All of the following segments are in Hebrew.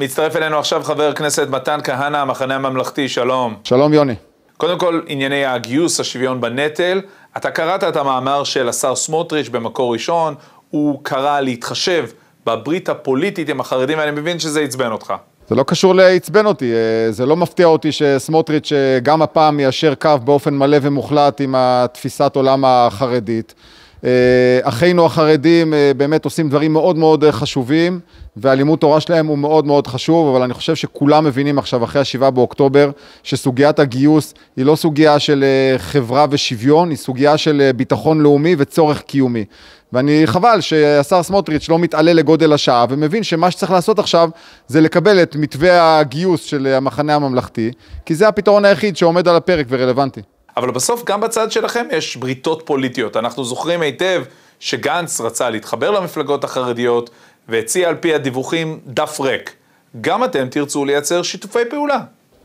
מצטרף אלינו עכשיו חבר הכנסת מתן כהנא, המחנה הממלכתי, שלום. שלום יוני. קודם כל, ענייני הגיוס, השוויון בנטל. אתה קראת את המאמר של השר סמוטריץ' במקור ראשון, הוא קרא להתחשב בברית הפוליטית עם החרדים, ואני מבין שזה עצבן אותך. זה לא קשור לעצבן אותי, אה, זה לא מפתיע אותי שסמוטריץ' אה, גם הפעם מיישר קו באופן מלא ומוחלט עם התפיסת עולם החרדית. אה, אחינו החרדים אה, באמת עושים דברים מאוד מאוד אה, חשובים, והלימוד תורה שלהם הוא מאוד מאוד חשוב, אבל אני חושב שכולם מבינים עכשיו, אחרי השבעה באוקטובר, שסוגיית הגיוס היא לא סוגיה של חברה ושוויון, היא סוגיה של ביטחון לאומי וצורך קיומי. ואני, חבל שהשר סמוטריץ' לא מתעלה לגודל השעה ומבין שמה שצריך לעשות עכשיו זה לקבל את מתווה הגיוס של המחנה הממלכתי, כי זה הפתרון היחיד שעומד על הפרק ורלוונטי. אבל בסוף גם בצד שלכם יש בריתות פוליטיות. אנחנו זוכרים היטב שגנץ רצה להתחבר למפלגות החרדיות והציע על פי הדיווחים דף ריק. גם אתם תרצו לייצר שיתופי פעולה.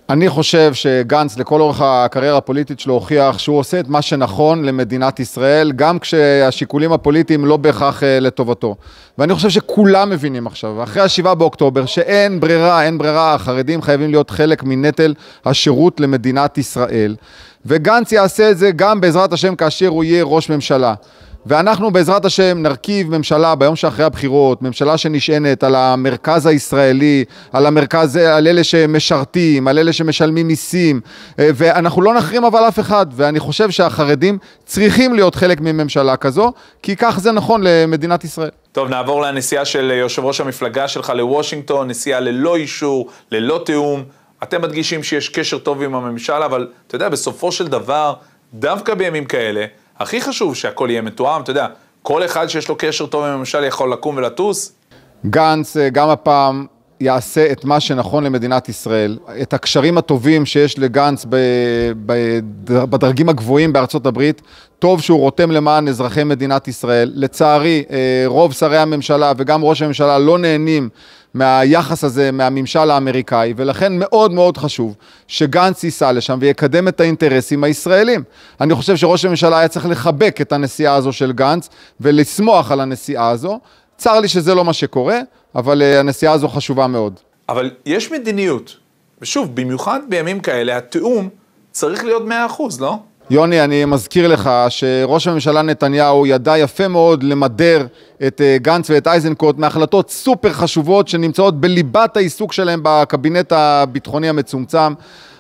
אני חושב שגנץ לכל אורך הקריירה הפוליטית שלו הוכיח שהוא עושה את מה שנכון למדינת ישראל, גם כשהשיקולים הפוליטיים לא בהכרח אה, לטובתו. ואני חושב שכולם מבינים עכשיו, אחרי השבעה באוקטובר, שאין ברירה, אין ברירה, החרדים חייבים להיות חלק מנטל השירות למדינת ישראל, וגנץ יעשה את זה גם בעזרת השם כאשר הוא יהיה ראש ממשלה. ואנחנו בעזרת השם נרכיב ממשלה ביום שאחרי הבחירות, ממשלה שנשענת על המרכז הישראלי, על המרכז, על אלה שמשרתים, על אלה שמשלמים מיסים, אה, ואנחנו לא נחרים אבל אף אחד, ואני חושב שהחרדים צריכים להיות חלק מממשלה כזו, כי כך זה נכון למדינת ישראל. טוב, נעבור לנסיעה של יושב ראש המפלגה שלך לוושינגטון, נסיעה ללא אישור, ללא תיאום. אתם מדגישים שיש קשר טוב עם הממשל, אבל אתה יודע, בסופו של דבר, דווקא בימים כאלה, הכי חשוב שהכל יהיה מתואם, אתה יודע, כל אחד שיש לו קשר טוב עם הממשל יכול לקום ולטוס. גנץ, אה, גם הפעם, יעשה את מה שנכון למדינת ישראל, את הקשרים הטובים שיש לגנץ בדרגים הגבוהים בארצות הברית, טוב שהוא רותם למען אזרחי מדינת ישראל. לצערי, אה, רוב שרי הממשלה וגם ראש הממשלה לא נהנים מהיחס הזה, מהממשל האמריקאי, ולכן מאוד מאוד חשוב שגנץ ייסע לשם ויקדם את האינטרסים הישראלים. אני חושב שראש הממשלה היה צריך לחבק את הנסיעה הזו של גנץ ולשמוח על הנסיעה הזו. צר לי שזה לא מה שקורה, אבל אה, הנסיעה הזו חשובה מאוד. אבל יש מדיניות, ושוב, במיוחד בימים כאלה, התיאום צריך להיות 100%, לא? יוני, אני מזכיר לך שראש הממשלה נתניהו ידע יפה מאוד למדר את אה, גנץ ואת אייזנקוט מהחלטות סופר חשובות שנמצאות בליבת העיסוק שלהם בקבינט הביטחוני המצומצם.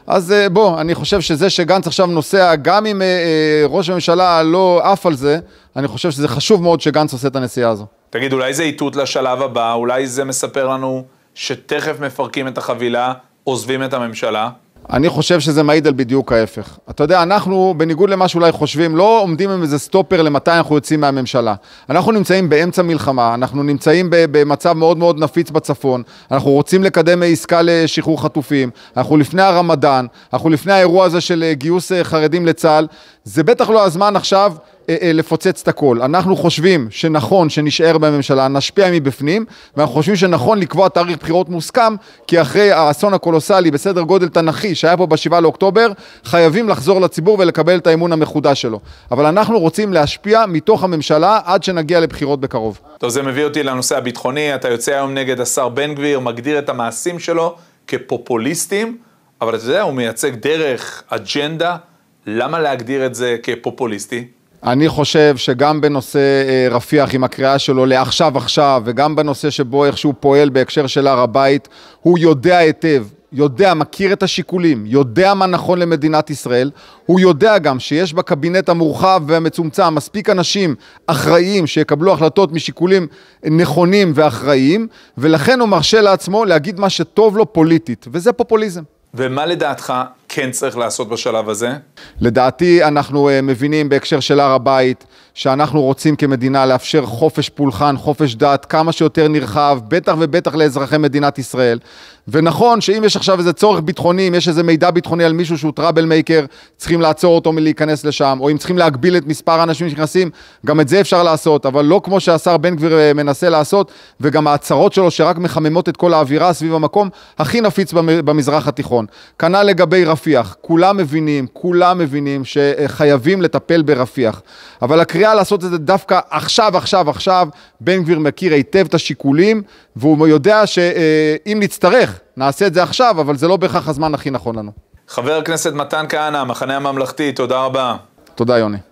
אז אה, בוא, אני חושב שזה שגנץ עכשיו נוסע, גם אם אה, ראש הממשלה לא עף על זה, אני חושב שזה חשוב מאוד שגנץ עושה את הנסיעה הזו. תגיד, אולי זה איתות לשלב הבא, אולי זה מספר לנו שתכף מפרקים את החבילה, עוזבים את הממשלה? אני חושב שזה מעיד על בדיוק ההפך. אתה יודע, אנחנו, בניגוד למה שאולי חושבים, לא עומדים עם איזה סטופר למתי אנחנו יוצאים מהממשלה. אנחנו נמצאים באמצע מלחמה, אנחנו נמצאים במצב מאוד מאוד נפיץ בצפון, אנחנו רוצים לקדם עסקה לשחרור חטופים, אנחנו לפני הרמדאן, אנחנו לפני האירוע הזה של אה, גיוס אה, חרדים לצה"ל. זה בטח לא הזמן עכשיו אה, אה, לפוצץ את הכל. אנחנו חושבים שנכון שנישאר בממשלה, נשפיע מבפנים, ואנחנו חושבים שנכון לקבוע תאריך בחירות מוסכם, כי אחרי האסון הקולוסלי בסדר גודל תנכי שהיה פה ב-7 לאוקטובר, חייבים לחזור לציבור ולקבל את האמון המחודש שלו. אבל אנחנו רוצים להשפיע מתוך הממשלה עד שנגיע לבחירות בקרוב. טוב, זה מביא אותי לנושא הביטחוני. אתה יוצא היום נגד השר בן גביר, מגדיר את המעשים שלו כפופוליסטים, אבל אתה יודע, הוא מייצג דרך, אג'נדה. למה להגדיר את זה כפופוליסטי? אני חושב שגם בנושא אה, רפיח עם הקריאה שלו לעכשיו עכשיו וגם בנושא שבו איך שהוא פועל בהקשר של הר הבית, הוא יודע היטב, יודע, מכיר את השיקולים, יודע מה נכון למדינת ישראל, הוא יודע גם שיש בקבינט המורחב והמצומצם מספיק אנשים אחראיים שיקבלו החלטות משיקולים נכונים ואחראיים, ולכן הוא מרשה לעצמו להגיד מה שטוב לו פוליטית, וזה פופוליזם. ומה לדעתך כן צריך לעשות בשלב הזה? לדעתי אנחנו אה, מבינים בהקשר של הר הבית שאנחנו רוצים כמדינה לאפשר חופש פולחן, חופש דת, כמה שיותר נרחב, בטח ובטח לאזרחי מדינת ישראל. ונכון שאם יש עכשיו איזה צורך ביטחוני, אם יש איזה מידע ביטחוני על מישהו שהוא טראבל מייקר, צריכים לעצור אותו מלהיכנס לשם, או אם צריכים להגביל את מספר האנשים שנכנסים, גם את זה אפשר לעשות, אבל לא כמו שהשר בן גביר אה, מנסה לעשות, וגם ההצהרות שלו שרק מחממות את כל האווירה סביב המקום הכי נפיץ במזרח התיכון. כנ"ל לגבי רפיח, כולם מבינים, כולם מבינים שחייבים לטפל ברפיח. אבל הקריאה קל לעשות את זה דווקא עכשיו, עכשיו, עכשיו. בן גביר מכיר היטב את השיקולים, והוא יודע שאם נצטרך, נעשה את זה עכשיו, אבל זה לא בהכרח הזמן הכי נכון לנו. חבר הכנסת מתן כהנא, המחנה הממלכתי, תודה רבה. תודה, יוני.